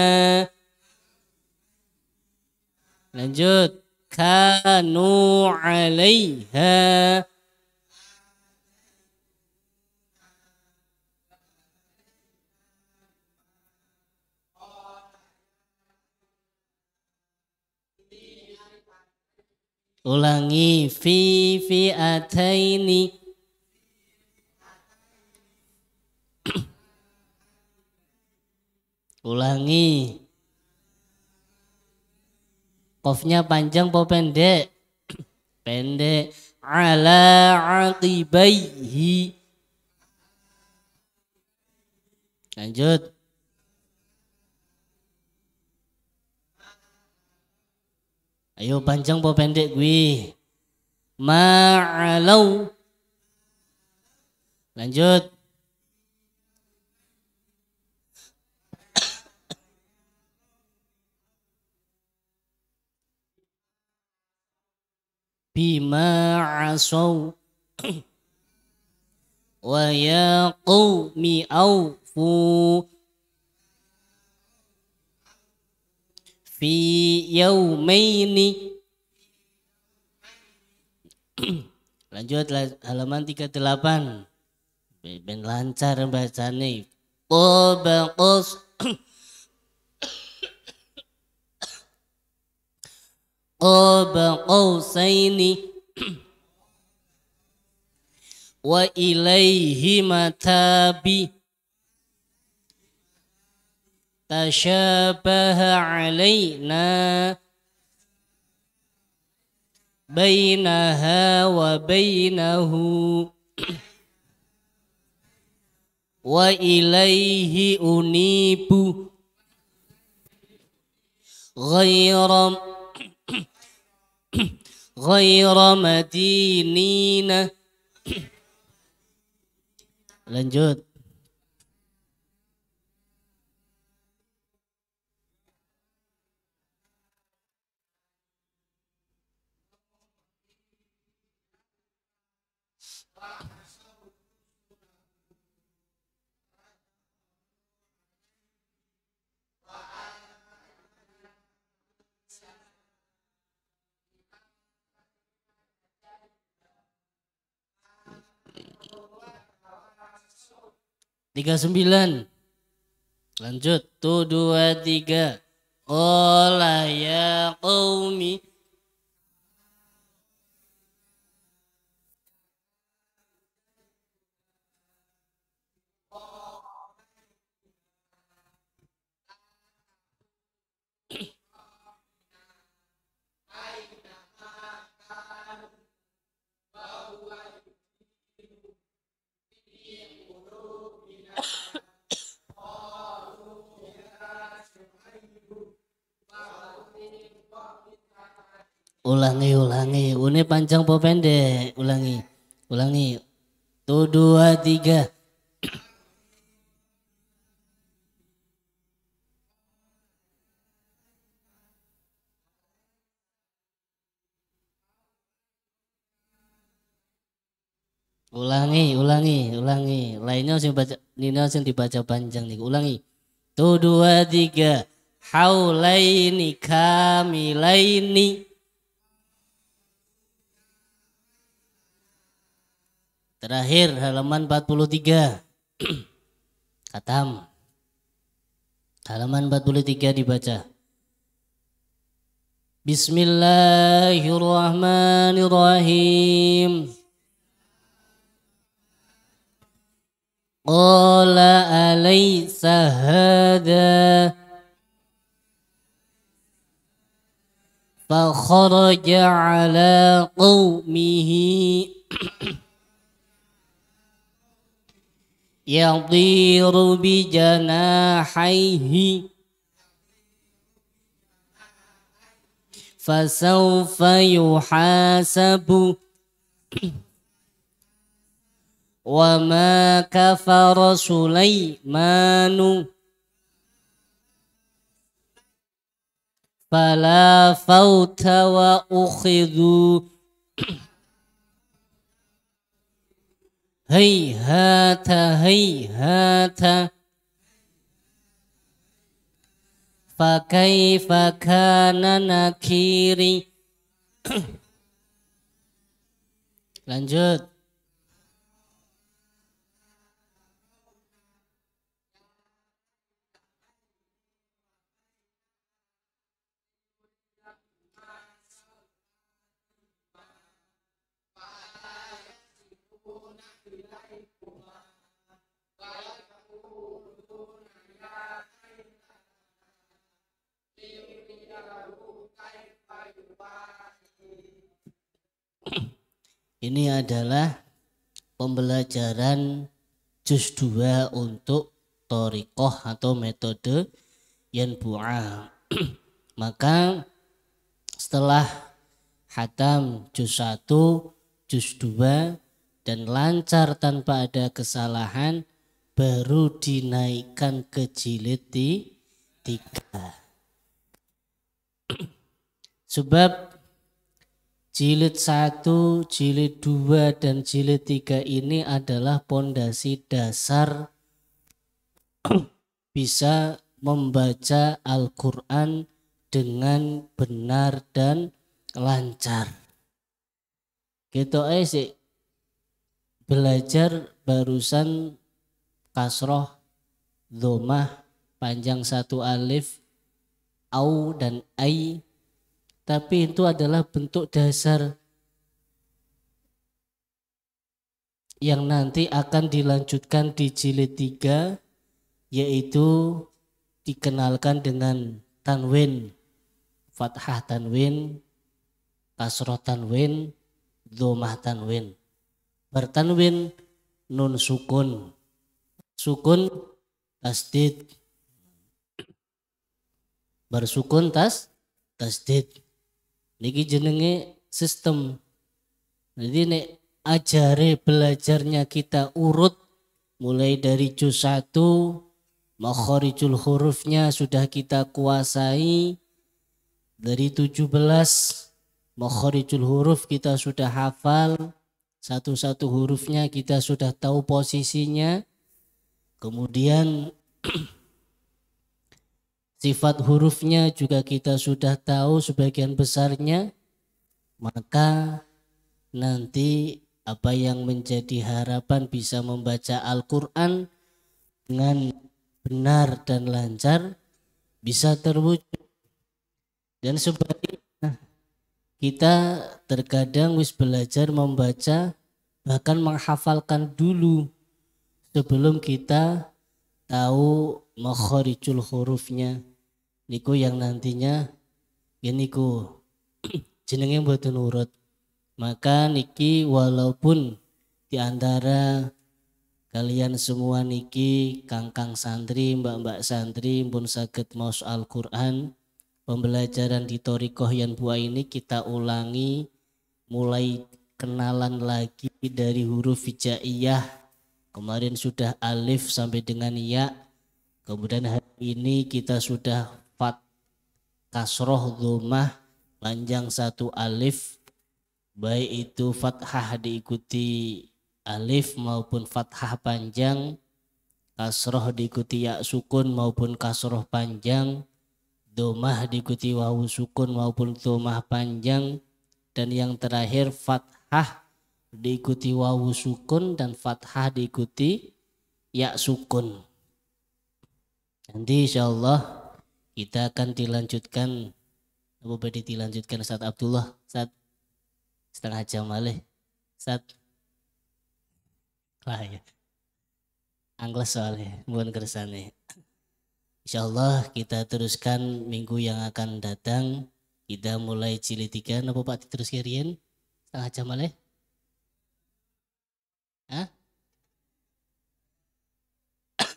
lanjut kanu alaiha Ulangi fi fi ataini. Ulangi. Kofnya panjang po pendek? pendek. Ala aqibaihi. Lanjut. Ayo panjang po pendek gue. Ma'alau. Lanjut. Bima asaw wa ya qaumi awfu fi yaumaini lanjut halaman 38 ben lancar bacane toba qas wa ilaihi matabi تشابه علينا بينها وبينه وإليه أنيب غير غير مدينين لنجد 39. Lanjut. Tuh dua tiga. Ola ya qawmi Ulangi, ulangi. Une panjang po pendek. Ulangi, ulangi. tu dua, tiga. Ulangi, ulangi, ulangi. Lainnya harus dibaca, nino harus dibaca panjang nih. Ulangi. tu dua tiga. Haulaini kamilaini. Terakhir halaman 43. Katam. Halaman 43 dibaca. Bismillahirrahmanirrahim. Qala alaysa hadha فخرج على قومه يطير بجناحيه فسوف يحاسب وما كفر سليمان فلا فوت وأخذوا hata hei hata, fakai fakana nakiri Lanjut Ini adalah pembelajaran juz 2 untuk toriqoh atau metode yanbu'a. Maka setelah hatam juz 1, juz 2 dan lancar tanpa ada kesalahan baru dinaikkan ke jilid 3. Sebab Jilid satu jilid dua dan jilid tiga ini adalah pondasi dasar bisa membaca Al-Quran dengan benar dan lancar. Gitu aja sih. Belajar barusan kasroh, domah, panjang satu alif, au dan ai, tapi itu adalah bentuk dasar yang nanti akan dilanjutkan di jilid tiga, yaitu dikenalkan dengan tanwin fathah tanwin kasroh tanwin domah tanwin bertanwin nun sukun sukun tasdid bersukun tas tasdid Niki jenenge sistem. Jadi nek ajare belajarnya kita urut mulai dari juz 1 makharijul hurufnya sudah kita kuasai dari tujuh 17 makharijul huruf kita sudah hafal satu-satu hurufnya kita sudah tahu posisinya kemudian sifat hurufnya juga kita sudah tahu sebagian besarnya, maka nanti apa yang menjadi harapan bisa membaca Al-Quran dengan benar dan lancar bisa terwujud. Dan sebaliknya, kita terkadang wis belajar membaca bahkan menghafalkan dulu sebelum kita tahu makhorijul hurufnya niku yang nantinya ya niku jenenge mboten nurut maka niki walaupun di antara kalian semua niki kangkang santri mbak-mbak santri pun sakit maus Al-Quran pembelajaran di Torikoh yang buah ini kita ulangi mulai kenalan lagi dari huruf hijaiyah kemarin sudah alif sampai dengan ya kemudian hari ini kita sudah kasroh dhumah panjang satu alif baik itu fathah diikuti alif maupun fathah panjang kasroh diikuti ya sukun maupun kasroh panjang domah diikuti wawu sukun maupun domah panjang dan yang terakhir fathah diikuti wawu sukun dan fathah diikuti ya sukun nanti insyaallah kita akan dilanjutkan apa boleh dilanjutkan saat Abdullah saat setengah jam malih saat lah ya angles soalnya bukan kersane insyaallah kita teruskan minggu yang akan datang kita mulai cilitikan tiga apa Pak terus kirian setengah jam malih Hah?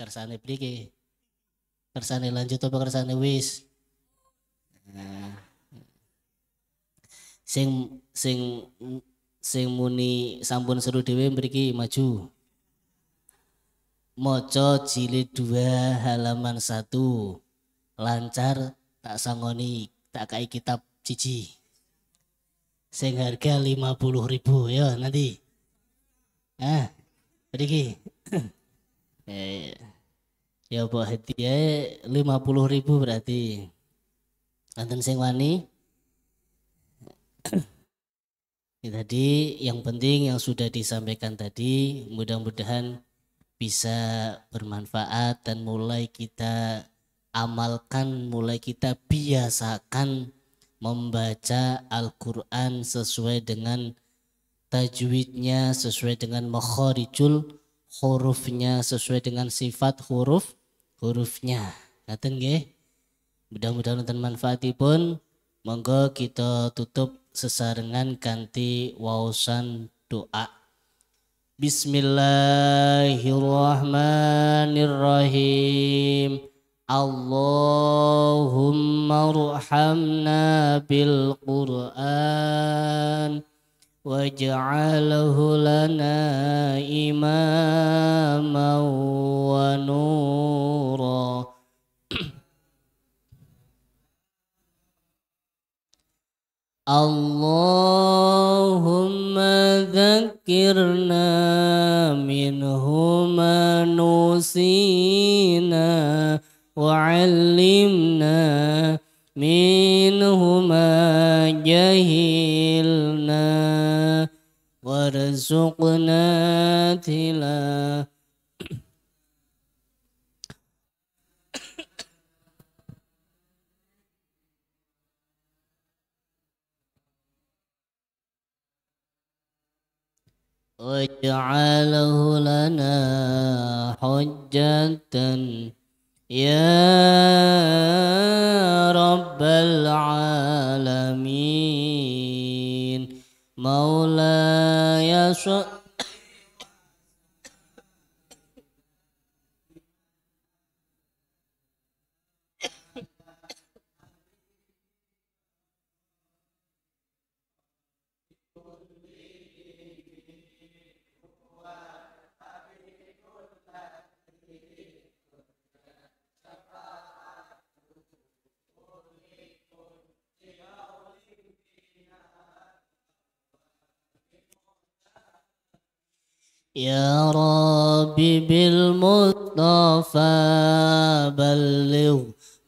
kersane prike kersane lanjut apa kersane wis sing sing sing muni sampun seru dewe mriki maju moco jilid dua halaman satu lancar tak sangoni tak kai kitab cici sing harga lima puluh ribu ya nanti ah mriki eh ya buat hadiah ya, lima puluh ribu berarti Anten sing wani ya, tadi yang penting yang sudah disampaikan tadi mudah-mudahan bisa bermanfaat dan mulai kita amalkan mulai kita biasakan membaca Al-Quran sesuai dengan tajwidnya sesuai dengan makharijul hurufnya sesuai dengan sifat huruf hurufnya. Ngaten nggih? Mudah-mudahan wonten manfaatipun. Monggo kita tutup sesarengan kanti wawasan doa. Bismillahirrahmanirrahim. Allahumma ruhamna bil Qur'an. واجعله لنا إماما ونورا اللهم ذكرنا منهما نسينا وعلمنا منهما جهينا وارزقنا تلا واجعله لنا حجة يا رب العالمين 毛来呀说。يا ربي بالمصطفى بلغ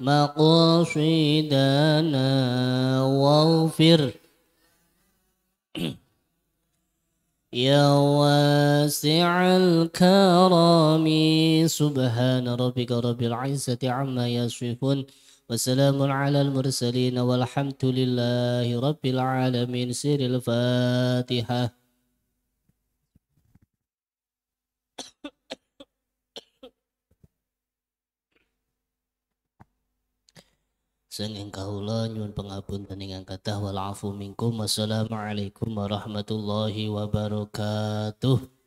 مقصدنا واغفر يا واسع الكرم سبحان ربك رب العزة عما يصفون وسلام على المرسلين والحمد لله رب العالمين سير الفاتحة Sanging kahula nyun pengapun tening angkatah wal afu minkum. Wassalamualaikum warahmatullahi wabarakatuh.